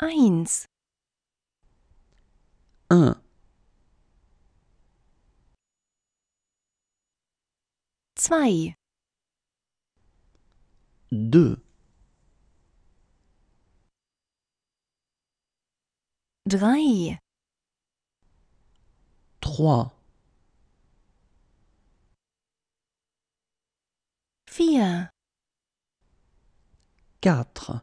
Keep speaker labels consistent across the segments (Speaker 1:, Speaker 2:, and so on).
Speaker 1: Un. Zwei.
Speaker 2: Deux. Trois. Quatre.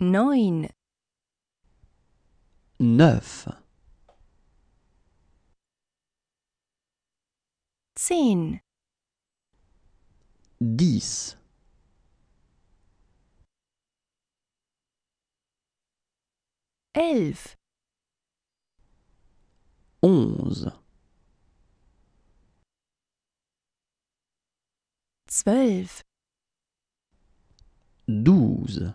Speaker 1: Neuf. Zehn.
Speaker 2: Dix. Onze.
Speaker 1: Zwölf.
Speaker 2: Douze.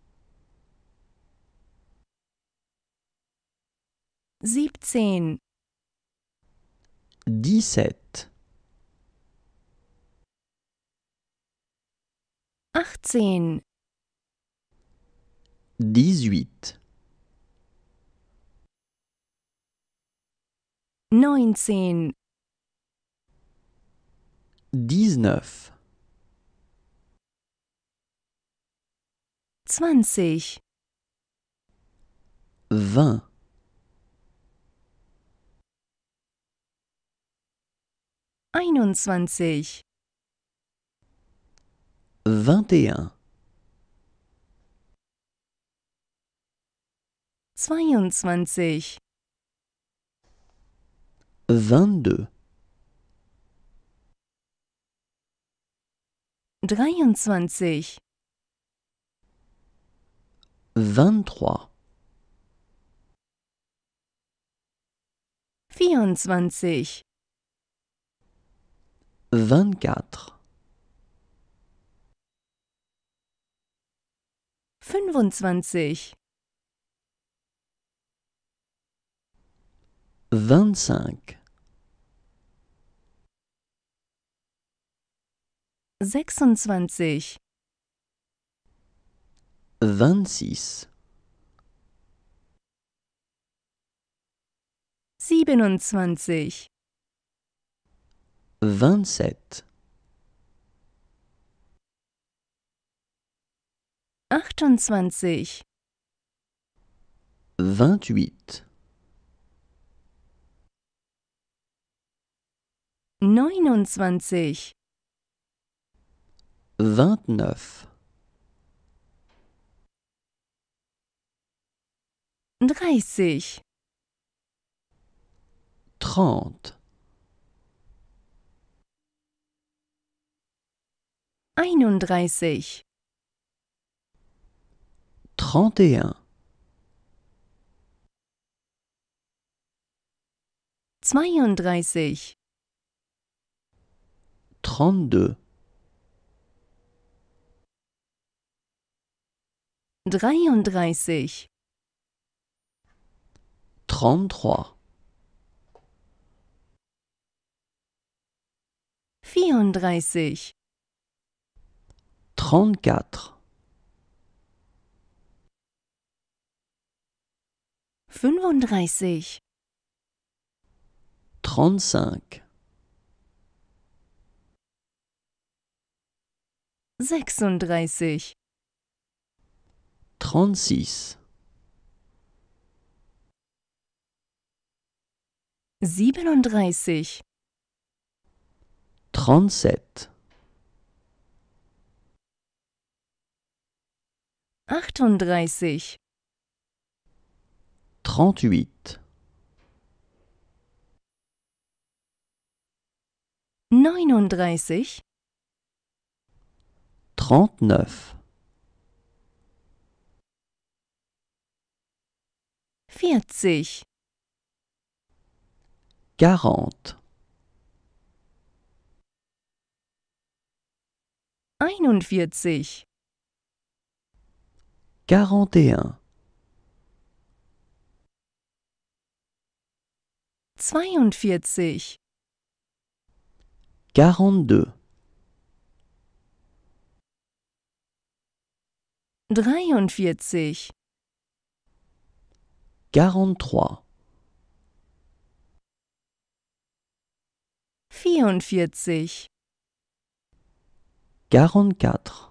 Speaker 1: siebzehn,
Speaker 2: dix-sept,
Speaker 1: achtzehn,
Speaker 2: dix-huit,
Speaker 1: neunzehn, dix zwanzig, vingt einundzwanzig,
Speaker 2: vingt et un,
Speaker 1: zweiundzwanzig,
Speaker 2: vingt-deux,
Speaker 1: dreiundzwanzig, vingt vierundzwanzig,
Speaker 2: vingt-quatre,
Speaker 1: fünfundzwanzig,
Speaker 2: vingt-cinq,
Speaker 1: sechsundzwanzig, siebenundzwanzig,
Speaker 2: vingt-sept,
Speaker 1: achtundzwanzig,
Speaker 2: vingt-huit,
Speaker 1: neunundzwanzig,
Speaker 2: vingt-neuf,
Speaker 1: dreißig, trente einunddreißig,
Speaker 2: trente et un,
Speaker 1: zweiunddreißig,
Speaker 2: trente-deux,
Speaker 1: dreiunddreißig, vierunddreißig,
Speaker 2: Trente-quatre.
Speaker 1: Fünfunddreißig.
Speaker 2: Trente-cinq.
Speaker 1: Sechsunddreißig.
Speaker 2: trente
Speaker 1: Siebenunddreißig.
Speaker 2: Trente-sept.
Speaker 1: achtunddreißig,
Speaker 2: trente-huit,
Speaker 1: neununddreißig,
Speaker 2: trente-neuf,
Speaker 1: vierzig, einundvierzig,
Speaker 2: Quarante-et-un.
Speaker 1: Zweiundvierzig.
Speaker 2: Quarante-deux.
Speaker 1: Dreiundvierzig.
Speaker 2: Quarante-trois.
Speaker 1: Vierundvierzig.
Speaker 2: Quarante-quatre.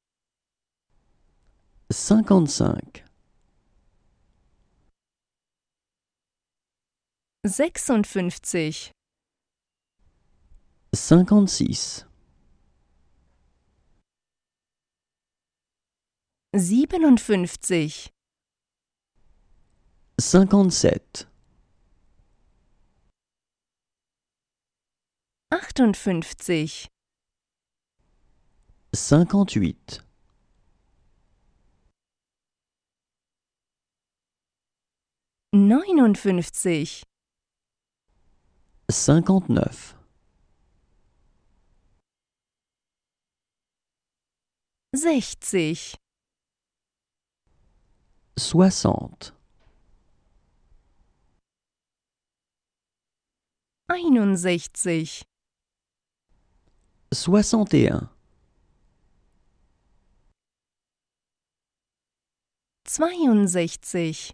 Speaker 2: cinquante-cinq
Speaker 1: sechsundfünfzig
Speaker 2: cinquante-six
Speaker 1: siebenundfünfzig
Speaker 2: cinquante
Speaker 1: achtundfünfzig
Speaker 2: cinquante-huit
Speaker 1: neunundfünfzig,
Speaker 2: cinquante-neuf,
Speaker 1: sechzig,
Speaker 2: soixante,
Speaker 1: einundsechzig,
Speaker 2: soixante
Speaker 1: zweiundsechzig,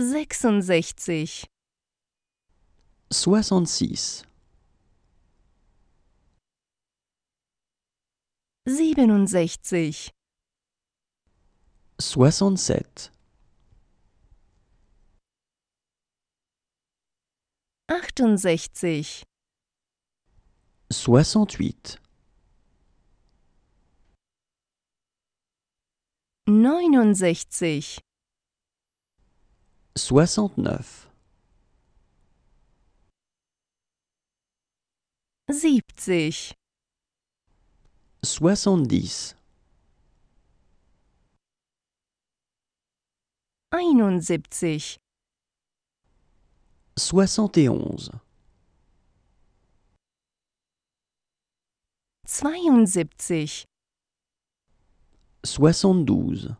Speaker 1: sechsundsechzig,
Speaker 2: soixante-six,
Speaker 1: siebenundsechzig,
Speaker 2: soixante-sept,
Speaker 1: achtundsechzig,
Speaker 2: soixante-huit,
Speaker 1: neunundsechzig,
Speaker 2: 69
Speaker 1: 70 70 71 71
Speaker 2: 72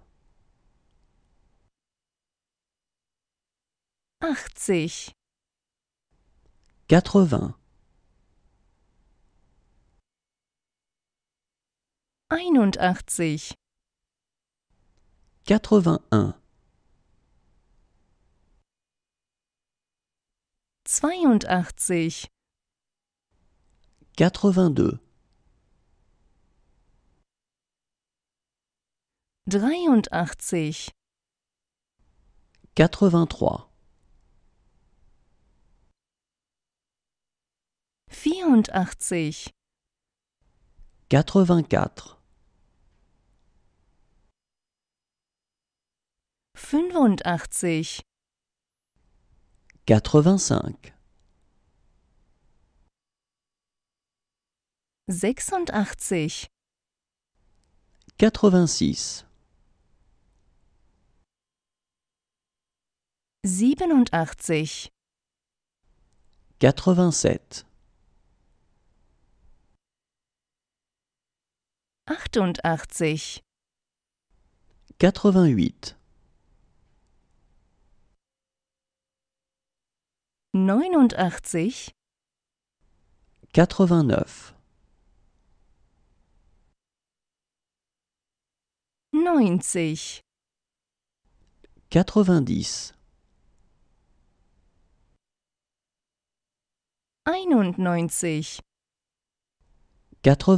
Speaker 1: achtzig,
Speaker 2: quatre-vingts,
Speaker 1: einundachtzig,
Speaker 2: quatre-vingt-un,
Speaker 1: zweiundachtzig,
Speaker 2: quatre-vingt-deux,
Speaker 1: dreiundachtzig,
Speaker 2: quatre-vingt-trois.
Speaker 1: vierundachtzig,
Speaker 2: quatre-vingt-quatre,
Speaker 1: fünfundachtzig,
Speaker 2: quatre-vingt-cinq,
Speaker 1: sechsundachtzig, siebenundachtzig,
Speaker 2: quatre-vingt-sept.
Speaker 1: achtundachtzig,
Speaker 2: quatre-vingt-huit,
Speaker 1: neunundachtzig,
Speaker 2: quatre-vingt-neuf,
Speaker 1: neunzig, einundneunzig, quatre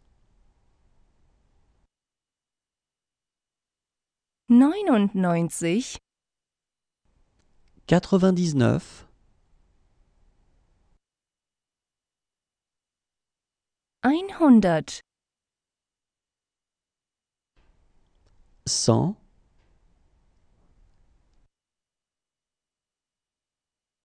Speaker 1: neunundneunzig,
Speaker 2: quatre vingt dix
Speaker 1: einhundert,